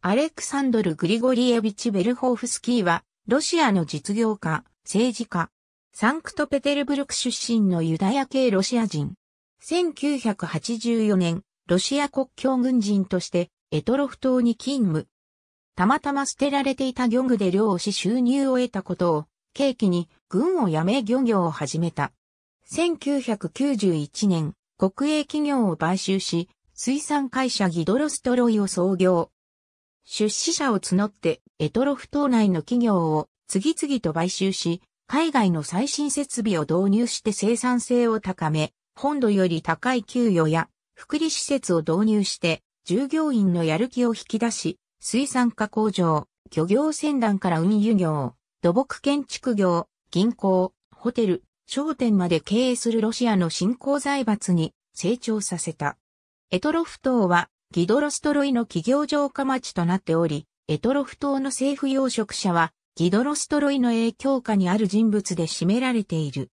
アレクサンドル・グリゴリエビチ・ベルホーフスキーは、ロシアの実業家、政治家、サンクトペテルブルク出身のユダヤ系ロシア人。1984年、ロシア国境軍人として、エトロフ島に勤務。たまたま捨てられていた漁具で漁師し収入を得たことを、契機に軍を辞め漁業を始めた。1991年、国営企業を買収し、水産会社ギドロストロイを創業。出資者を募ってエトロフ島内の企業を次々と買収し、海外の最新設備を導入して生産性を高め、本土より高い給与や福利施設を導入して従業員のやる気を引き出し、水産加工場、漁業船団から運輸業、土木建築業、銀行、ホテル、商店まで経営するロシアの新興財閥に成長させた。エトロフ島はギドロストロイの企業城下町となっており、エトロフ島の政府要職者は、ギドロストロイの影響下にある人物で占められている。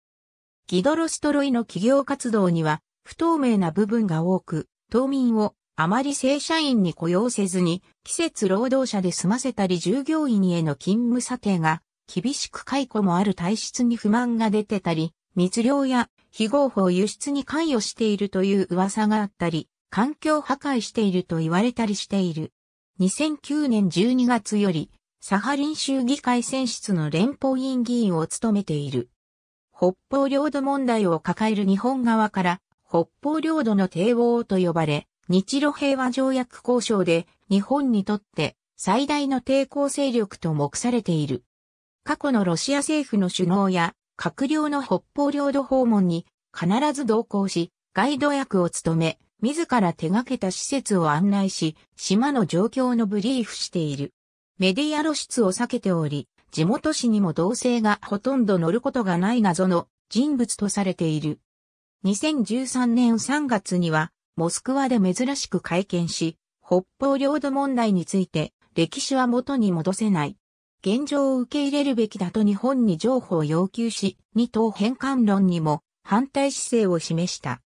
ギドロストロイの企業活動には、不透明な部分が多く、島民をあまり正社員に雇用せずに、季節労働者で済ませたり従業員への勤務査定が、厳しく解雇もある体質に不満が出てたり、密漁や非合法輸出に関与しているという噂があったり、環境破壊していると言われたりしている。2009年12月より、サハリン州議会選出の連邦委員議員を務めている。北方領土問題を抱える日本側から、北方領土の帝王と呼ばれ、日露平和条約交渉で日本にとって最大の抵抗勢力と目されている。過去のロシア政府の首脳や閣僚の北方領土訪問に必ず同行し、ガイド役を務め、自ら手掛けた施設を案内し、島の状況のブリーフしている。メディア露出を避けており、地元紙にも同性がほとんど乗ることがない謎の人物とされている。2013年3月には、モスクワで珍しく会見し、北方領土問題について、歴史は元に戻せない。現状を受け入れるべきだと日本に譲歩を要求し、二党返還論にも反対姿勢を示した。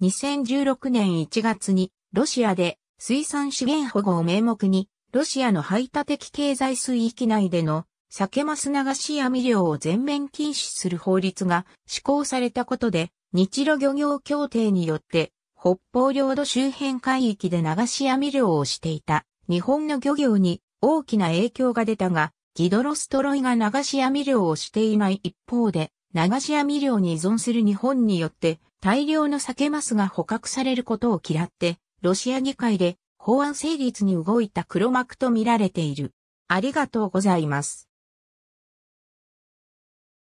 2016年1月にロシアで水産資源保護を名目にロシアの排他的経済水域内での酒マス流し網漁を全面禁止する法律が施行されたことで日露漁業協定によって北方領土周辺海域で流し網漁をしていた日本の漁業に大きな影響が出たがギドロストロイが流し網漁をしていない一方で流し網漁に依存する日本によって大量の酒マスが捕獲されることを嫌って、ロシア議会で法案成立に動いた黒幕とみられている。ありがとうございます。